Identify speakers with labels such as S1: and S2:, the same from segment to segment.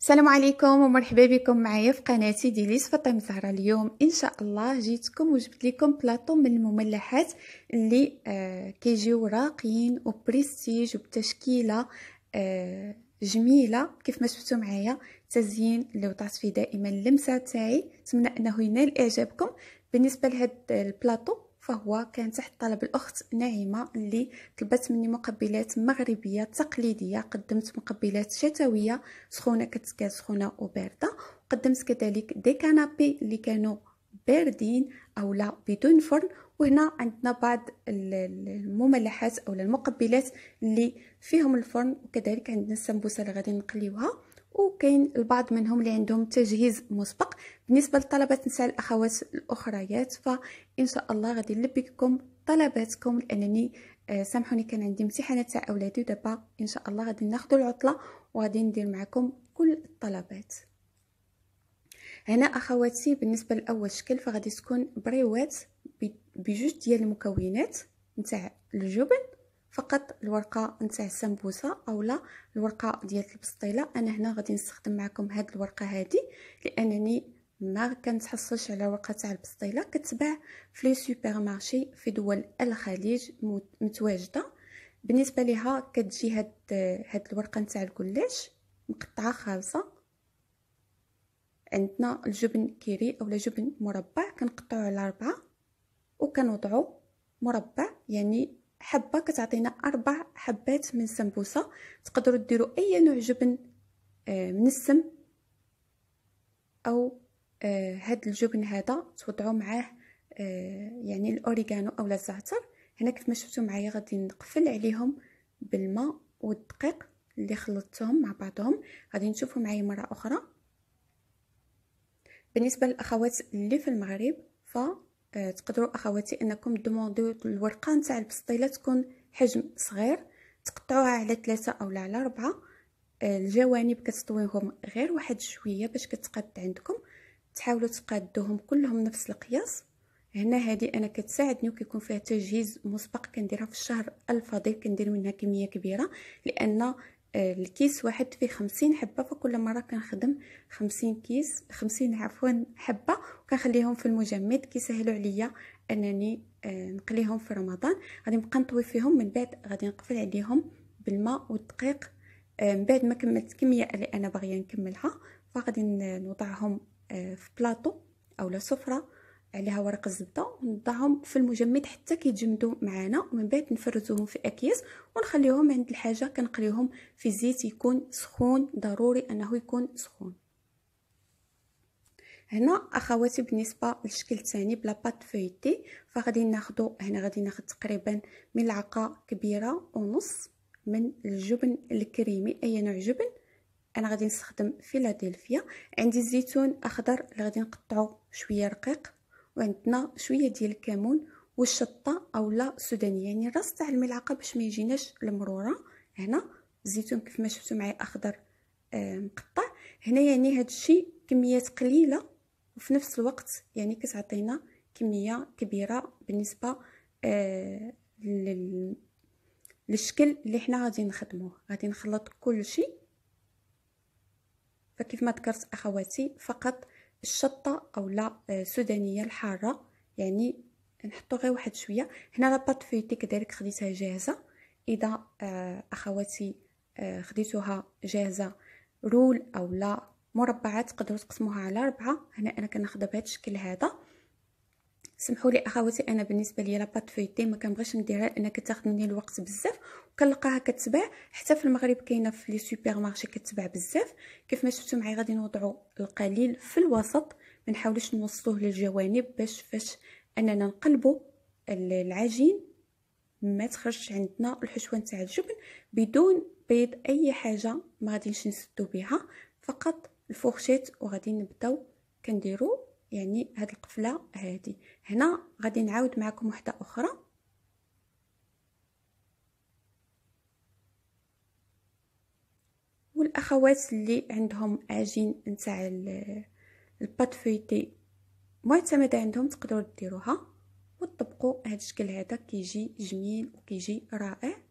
S1: السلام عليكم ومرحبا بكم معايا في قناتي ديليس فاطمه زهرة اليوم ان شاء الله جيتكم وجبت لكم بلاطو من المملحات اللي آه كيجيو راقيين وبريستيج وبتشكيله آه جميله كيف ما شفتوا معايا تزيين اللي وضعت فيه دائما اللمسه تاعي نتمنى انه ينال اعجابكم بالنسبه لهذا البلاطو فهو كان تحت طلب الأخت نعيمة اللي طلبت مني مقبلات مغربية تقليدية قدمت مقبلات شتوية سخونة كتكاد سخونة وباردة قدمت كذلك دي كانابي اللي كانوا باردين أو لا بدون فرن وهنا عندنا بعض المملحات أو المقبلات اللي فيهم الفرن وكذلك عندنا السمبوسة اللي غادي نقليوها وكاين البعض منهم اللي عندهم تجهيز مسبق بالنسبه للطلبات نساء الاخوات الاخريات فان شاء الله غادي نلبيكم طلباتكم لانني آه، سامحوني كان عندي امتحانات تاع اولادي ودابا ان شاء الله غادي ناخذ العطله وغادي ندير معكم كل الطلبات هنا اخواتي بالنسبه لاول شكل فغادي تكون بريوات بجوج ديال المكونات نتاع الجبن فقط الورقه نتاع السمبوسه اولا الورقه ديال البسطيله انا هنا غادي نستخدم معكم هاد الورقه هادي لانني ما كنتحصلش على ورقه تاع البسطيله كتباع في لي سوبر مارشي في دول الخليج متواجده بالنسبه ليها كتجي هاد هاد الورقه نتاع الكلاش مقطعه خالصه عندنا الجبن كيري اولا جبن مربع كنقطعو على ربعه وكنوضعو مربع يعني حبه كتعطينا اربع حبات من السمبوسه تقدروا ديروا اي نوع جبن آه، من السم او آه، هاد الجبن هذا توضعوا معاه آه، يعني الاوريغانو اولا الزعتر هنا كيف ما شفتوا معايا غادي نقفل عليهم بالماء والدقيق اللي خلطتهم مع بعضهم غادي نشوفوا معايا مره اخرى بالنسبه للاخوات اللي في المغرب ف آه، تقدروا اخواتي انكم دومونديو الورقه نتاع البسطيله تكون حجم صغير تقطعوها على ثلاثة او على ربعة آه، الجوانب كتطويهم غير واحد شويه باش كتقاد عندكم تحاولوا تقادوهم كلهم نفس القياس هنا هذه انا كتساعدني وكيكون فيها تجهيز مسبق كنديرها في الشهر الفضيل كندير منها كميه كبيره لان آه، الكيس واحد فيه خمسين حبه فكل مره كنخدم خمسين كيس خمسين عفوا حبه وكنخليهم في المجمد كيسهلوا عليا انني آه، نقليهم في رمضان غادي نبقى نطوي فيهم من بعد غادي نقفل عليهم بالماء والدقيق آه، من بعد ما كملت الكميه اللي انا باغيه نكملها فغادي نوضعهم في بلاطو اولا سفره عليها ورق الزبده ونضعهم في المجمد حتى كيتجمدوا معنا ومن بعد نفرزوهم في اكياس ونخليهم عند الحاجه كنقليهم في زيت يكون سخون ضروري انه يكون سخون هنا اخواتي بالنسبه للشكل الثاني بلا بات فيتي فغادي ناخذ هنا غادي ناخذ تقريبا ملعقه كبيره ونص من الجبن الكريمي اي نوع جبن انا غادي نستخدم فيلادلفيا عندي الزيتون اخضر اللي غادي نقطعه شويه رقيق وعندنا شويه ديال الكمون والشطه اولا السودانيه يعني راس تاع الملعقه باش ما يجيناش المروره هنا الزيتون كيف ما شفتوا معايا اخضر آه، مقطع هنا يعني هذا الشيء كميات قليله وفي نفس الوقت يعني كتعطينا كميه كبيره بالنسبه آه لل... للشكل اللي حنا غادي نخدموه غادي نخلط كل شيء فكيف ما ذكرت اخواتي فقط الشطه اولا آه، السودانيه الحاره يعني نحطو غير واحد شويه هنا لاباط فيتي كذلك خديتها جاهزه اذا آه، اخواتي آه، خديتوها جاهزه رول اولا مربعات تقدروا تقسموها على ربعه هنا انا كناخذها بهذا الشكل هذا سمحوا لي اخواتي انا بالنسبه لي لاباط فويتي ما كنبغيش نديرها لان كتاخذ مني الوقت بزاف وكنلقاها كتباع حتى في المغرب كاينه في لي سوبر مارشي كتباع بزاف كيف ما شفتوا معايا غادي نوضعوا القليل في الوسط ما نحاولوش نوصلوه للجوانب باش فاش اننا نقلبوا العجين ما تخرجش عندنا الحشوه نتاع الجبن بدون بيض اي حاجه ما غاديش نسدو بها فقط الفورشيت وغادي نبداو كنديروا يعني هاد القفله هادي هنا غادي نعاود معكم وحده اخرى والاخوات اللي عندهم عجين نتاع البات معتمده عندهم تقدروا ديروها وتطبقوا هاد الشكل هذا كيجي جميل وكيجي رائع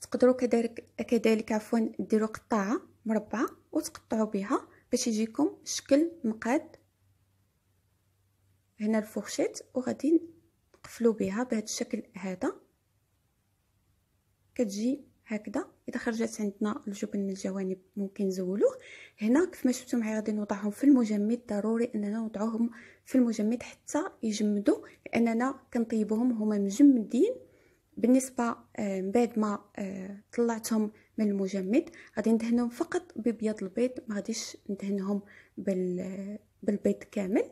S1: تقدروا كذلك كذلك عفوا ديروا قطاعه مربعه وتقطعوا بها باش يجيكم شكل مقاد هنا الفورشيت وغادي نقفلو بها بهذا الشكل هذا كتجي هكذا اذا خرجت عندنا الجبن من الجوانب ممكن نزولوه هنا كيف ما شفتوا معايا غادي نوضعهم في المجمد ضروري اننا نوضعوهم في المجمد حتى يجمدوا لاننا كنطيبوهم هما مجمدين بالنسبه آه، من بعد ما آه، طلعتهم من المجمد غادي ندهنهم فقط ببيض البيض ما غاديش ندهنهم بال بالبيض كامل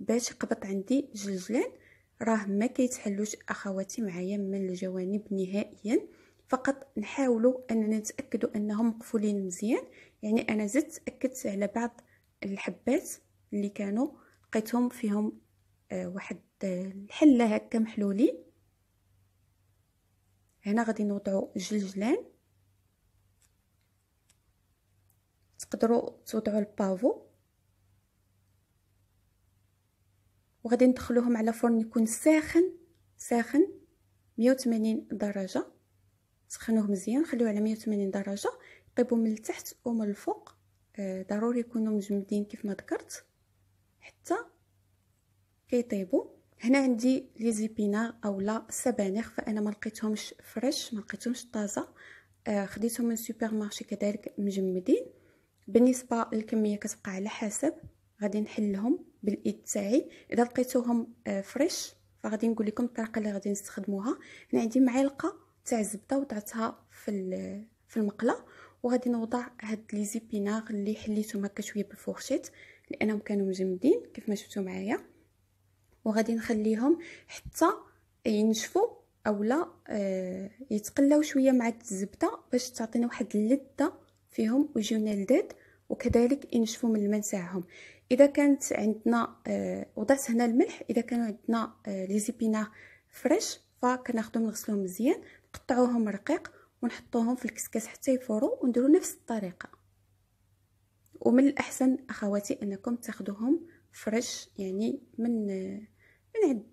S1: باش قبط عندي جلجلان راه ما كيتحلوش اخواتي معايا من الجوانب نهائيا فقط نحاولوا اننا نتاكدوا انهم مقفولين مزيان يعني انا زدت تاكدت على بعض الحبات اللي كانوا لقيتهم فيهم آه واحد آه، الحله هكا محلولين هنا غادي نوضعوا جلجلان تقدروا توضعوا البافو وغادي ندخلوهم على فرن يكون ساخن ساخن 180 درجه سخنوه مزيان خليوه على 180 درجه طيبوا من التحت ومن الفوق آه ضروري يكونوا مجمدين كيف ما ذكرت حتى كيطيبوا هنا عندي لي زيبينار اولا سبانخ فانا ما لقيتهمش فريش ما لقيتهمش طازه آه خديتهم من سوبر مارشي كذلك مجمدين بالنسبه للكميه كتبقى على حسب غادي نحلهم بالايد تاعي اذا لقيتوهم آه، فريش فغادي نقول لكم الطريقه اللي غادي نستخدموها انا عندي معلقه تاع الزبده وضعتها في في المقله وغادي نوضع هاد لي زيبيناغ اللي حليتهم هكا شويه بالفورشيت لانهم كانوا مجمدين كيف ما شفتوا معايا وغادي نخليهم حتى ينشفوا اولا آه، يتقلاو شويه مع الزبده باش تعطينا واحد اللذه فيهم ويجيونا لذيذ وكذلك ينشفوا من الماء تاعهم اذا كانت عندنا آه، وضعت هنا الملح اذا كانوا عندنا آه، لي زيبينا فريش فكناخذهم نغسلوهم مزيان نقطعوهم رقيق ونحطوهم في الكسكاس حتى يفوروا ونديروا نفس الطريقه ومن الاحسن اخواتي انكم تاخذوهم فريش يعني من آه، من عند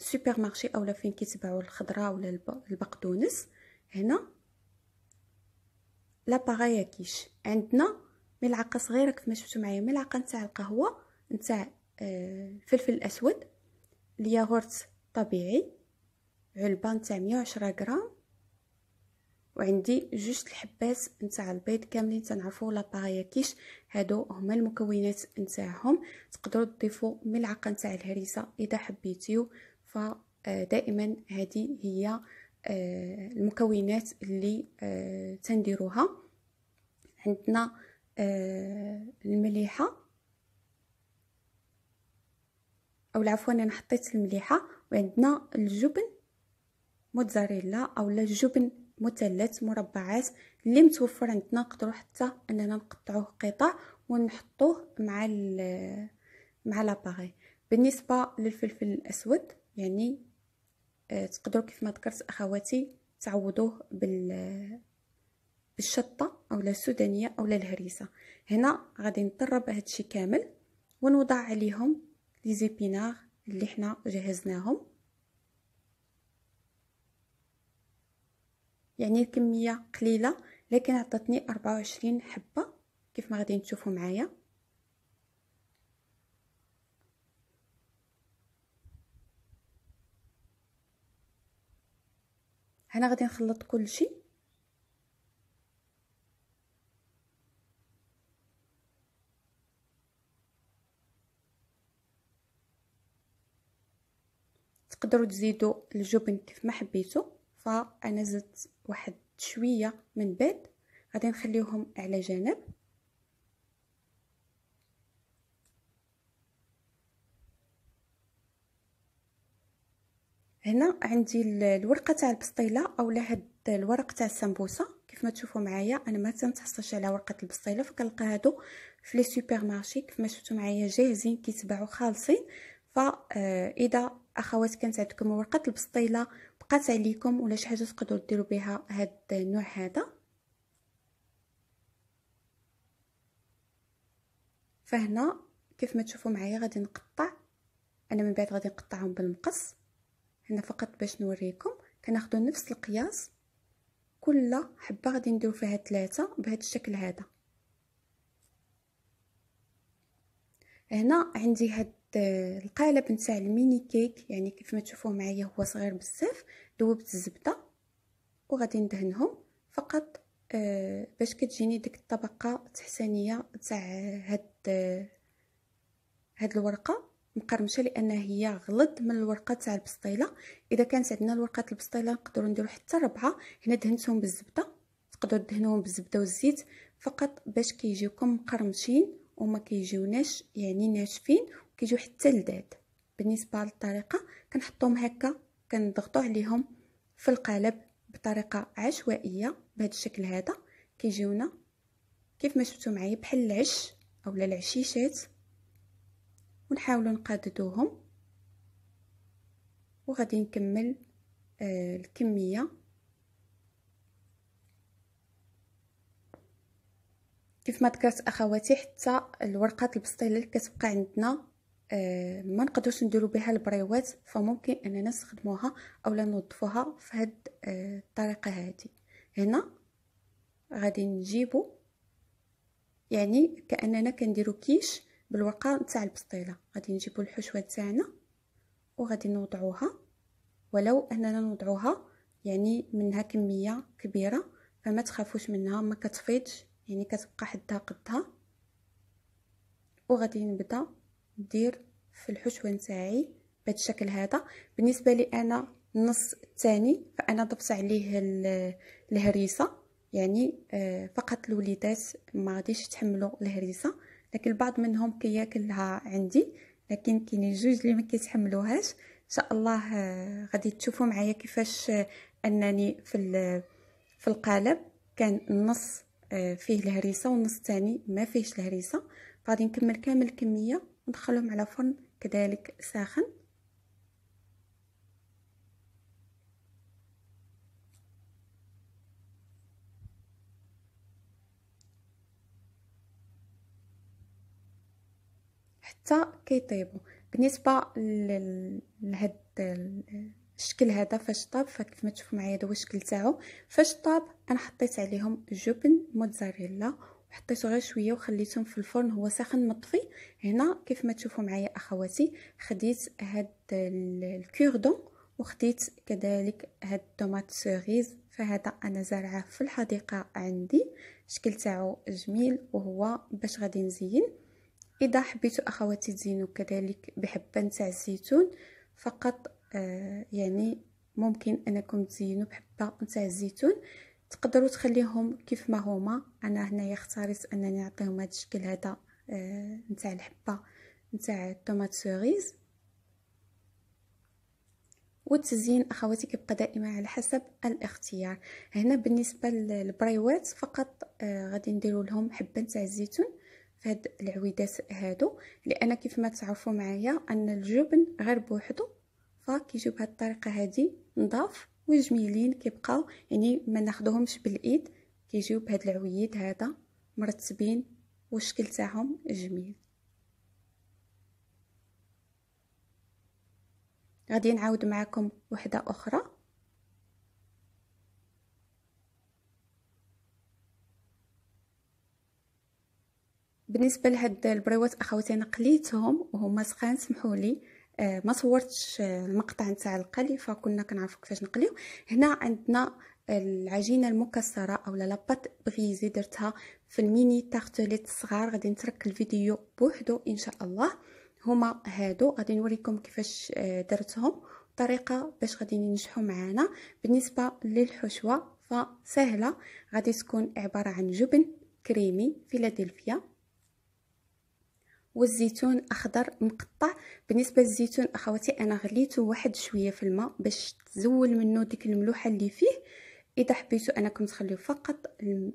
S1: سوبر مارشي اولا فين كيتباعوا الخضره ولا البقدونس هنا لاباغايا كيش عندنا ملعقه صغيره كيف ما شفتوا معايا ملعقه نتاع القهوه نتاع الفلفل آه، الاسود الياغورت طبيعي علبه نتاع 110 غرام وعندي جوج الحبات نتاع البيض كاملين تنعرفوا لا كيش هادو هما المكونات نتاعهم تقدروا تضيفوا ملعقه نتاع الهريسه اذا حبيتيو فدائما آه، هذه هي آه، المكونات اللي تنديروها عندنا آه، المليحه او العفو انا حطيت المليحه وعندنا الجبن موتزاريلا او الجبن مثلث مربعات اللي متوفر عندنا نقدرو حتى اننا نقطعوه قطع ونحطوه مع مع لاباغي بالنسبه للفلفل الاسود يعني آه، تقدروا كيف ما ذكرت اخواتي تعوضوه بال بالشطة أو السودانية أو الهريسة هنا غادي نطرب هادشي كامل ونوضع عليهم لي زيبينار اللي حنا جهزناهم يعني الكمية قليلة لكن عطتني 24 حبة كيف ما غادي تشوفوا معايا هنا غادي نخلط كل شيء تقدروا تزيدوا الجبن كيف ما حبيتوا فانا زدت واحد شويه من بعد غادي نخليوهم على جنب هنا عندي الورقه تاع البسطيله اولا هاد الورق تاع السمبوسه كيف ما تشوفوا معايا انا ما تنتحصش على ورقه البسطيله فكنلقى هادو في لي سوبر مارشي كيف ما شفتوا معايا جاهزين كيتباعوا خالصين آه، اذا اخوات كانت عندكم ورقه البسطيله بقات عليكم ولا شي حاجه تقدروا ديروا بها هاد النوع هذا فهنا كيف ما تشوفوا معايا غادي نقطع انا من بعد غادي نقطعهم بالمقص هنا فقط باش نوريكم كناخذوا نفس القياس كل حبه غادي نديرو فيها ثلاثه بهذا الشكل هذا هنا عندي هاد القالب نتاع الميني كيك يعني كيف ما تشوفوه معايا هو صغير بزاف ذوبت الزبده وغادي ندهنهم فقط آه باش كتجيني ديك الطبقه تحسانيه تاع هاد آه هاد الورقه مقرمشه لان هي غلط من الورقه تاع البسطيله اذا كانت عندنا الورقه البسطيله نقدروا نديروا حتى ربعه هنا دهنتهم بالزبده تقدروا تدهنوهم بالزبده والزيت فقط باش كيجيوكم مقرمشين وما كيجيوناش يعني ناشفين كيجيو حتى لداد بالنسبه للطريقه كنحطهم هكا كنضغطو عليهم في القالب بطريقه عشوائيه بهذا الشكل هذا كيجيونا كيف ما شفتوا معايا بحال العش اولا العشيشات ونحاولوا نقاددوهم وغادي نكمل آه الكميه كيف ما ذكرت اخواتي حتى الورقات البسطيله اللي كتبقى عندنا آه، ما نقدروش نديرو بها البريوات فممكن اننا نستخدموها اولا نوظفوها في هاد آه، الطريقه هذه هنا غادي نجيبو يعني كاننا كنديرو كيش بالورقه نتاع البسطيله غادي نجيبو الحشوه تاعنا وغادي نوضعوها ولو اننا نوضعوها يعني منها كميه كبيره فما تخافوش منها ما كتفيضش يعني كتبقى حدها قدها وغادي نبدا ندير في الحشوه نتاعي بهذا الشكل هذا بالنسبه لي انا النص الثاني فانا ضبط عليه الهريسه يعني آه، فقط الوليدات ما غاديش يتحملوا الهريسه لكن البعض منهم كياكلها عندي لكن كاينين جوج اللي ما كيتحملوهاش ان شاء الله آه، غادي تشوفوا معايا كيفاش آه، انني في في القالب كان النص فيه الهريسه والنص الثاني ما فيهش الهريسه غادي نكمل كامل الكميه ندخلهم على فرن كذلك ساخن حتى كيطيبوا بالنسبه لهاد الشكل هذا فاش طاب فكيف ما تشوفوا معايا هذا هو الشكل تاعو فاش طاب انا حطيت عليهم جبن موتزاريلا حطيته غير شويه وخليتهم في الفرن هو ساخن مطفي هنا كيف ما تشوفوا معايا اخواتي خديت هاد الكوردون وخديت كذلك هاد الطوماط سيريز فهذا انا زارعه في الحديقه عندي الشكل تاعو جميل وهو باش غادي نزين اذا حبيتوا اخواتي تزينوا كذلك بحبه تاع الزيتون فقط آه يعني ممكن انكم تزينوا بحبه تاع الزيتون تقدروا تخليهم كيف ما هما انا هنايا اختاريت انني نعطيهم هذا الشكل هذا آه، نتاع الحبه نتاع الطوماط سوريز والتزيين اخواتي كيبقى دائما على حسب الاختيار هنا بالنسبه للبريوات فقط آه، غادي نديروا لهم حبه نتاع الزيتون في هاد العويدات هادو لان كيف ما تعرفوا معايا ان الجبن غير بوحدو فكيجي بهاد الطريقه هادي نضاف وجميلين كيبقاو يعني ما ناخذوهمش بالايد كيجيو بهاد العويد هذا مرتبين والشكل تاعهم جميل غادي نعاود معكم وحده اخرى بالنسبه لهاد البريوات اخواتي انا قليتهم وهما سخان سمحولي لي ما صورتش المقطع نتاع القلي فكنا كنعرفوا كيفاش نقليو هنا عندنا العجينه المكسره اولا لاباط بريزي درتها في الميني تارتليت الصغار غادي نترك الفيديو بوحدو ان شاء الله هما هادو غادي نوريكم كيفاش آه، درتهم طريقه باش غادي ينجحوا معانا بالنسبه للحشوه فسهله غادي تكون عباره عن جبن كريمي فيلادلفيا والزيتون اخضر مقطع بالنسبه للزيتون اخواتي انا غليته واحد شويه في الماء باش تزول منه ديك الملوحه اللي فيه اذا حبيتوا انكم تخليو فقط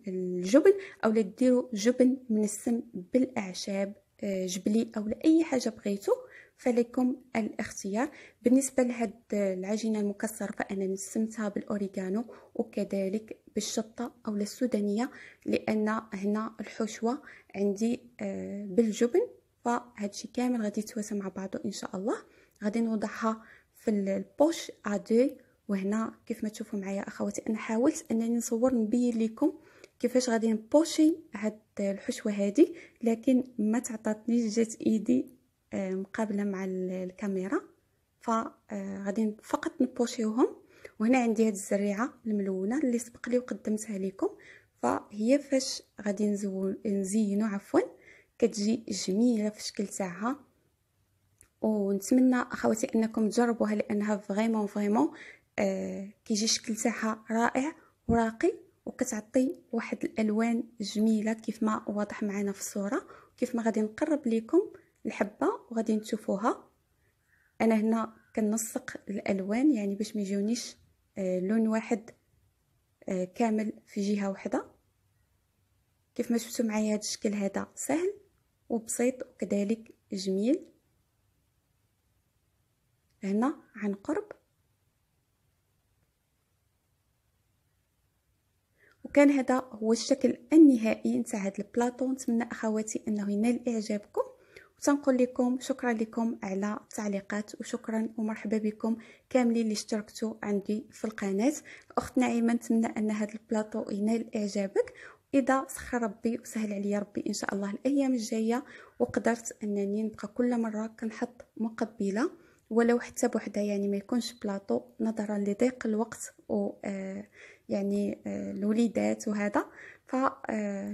S1: الجبن اولا ديروا جبن منسم بالاعشاب آه، جبلي او اي حاجه بغيتو فلكم الاختيار بالنسبه لهاد العجينه المكسره فانا نسمتها بالاوريغانو وكذلك بالشطه او السودانيه لان هنا الحشوه عندي آه، بالجبن فهادشي كامل غادي يتواسى مع بعضه ان شاء الله غادي نوضعها في البوش دو وهنا كيف ما تشوفوا معايا اخواتي انا حاولت انني نصور نبين لكم كيفاش غادي نبوشي هاد الحشوه هادي لكن ما تعطاتنيش جات ايدي مقابله مع الكاميرا فغادي آه، فقط نبوشيوهم وهنا عندي هاد الزريعه الملونه اللي سبق لي وقدمتها لكم فهي فاش غادي نزينو عفوا كتجي جميله في الشكل تاعها ونتمنى اخواتي انكم تجربوها لانها فريمون فريمون آه كيجي الشكل تاعها رائع وراقي وكتعطي واحد الالوان جميله كيف ما واضح معنا في الصوره كيف ما غادي نقرب لكم الحبه وغادي تشوفوها انا هنا كنسق الالوان يعني باش ما يجونيش آه لون واحد آه كامل في جهه واحده كيف ما شفتوا معايا هذا الشكل هذا سهل وبسيط وكذلك جميل هنا عن قرب وكان هذا هو الشكل النهائي نتاع هذا البلاطو نتمنى اخواتي انه ينال اعجابكم وتنقول لكم شكرا لكم على التعليقات وشكرا ومرحبا بكم كاملين اللي اشتركتوا عندي في القناه الاخت نعيمه نتمنى ان هذا البلاطو ينال اعجابك اذا سخر ربي وسهل عليا ربي ان شاء الله الايام الجايه وقدرت انني نبقى كل مره كنحط مقبله ولو حتى بوحدها يعني ما يكونش بلاطو نظرا لضيق الوقت و آه، يعني آه، الوليدات وهذا فان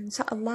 S1: آه، شاء الله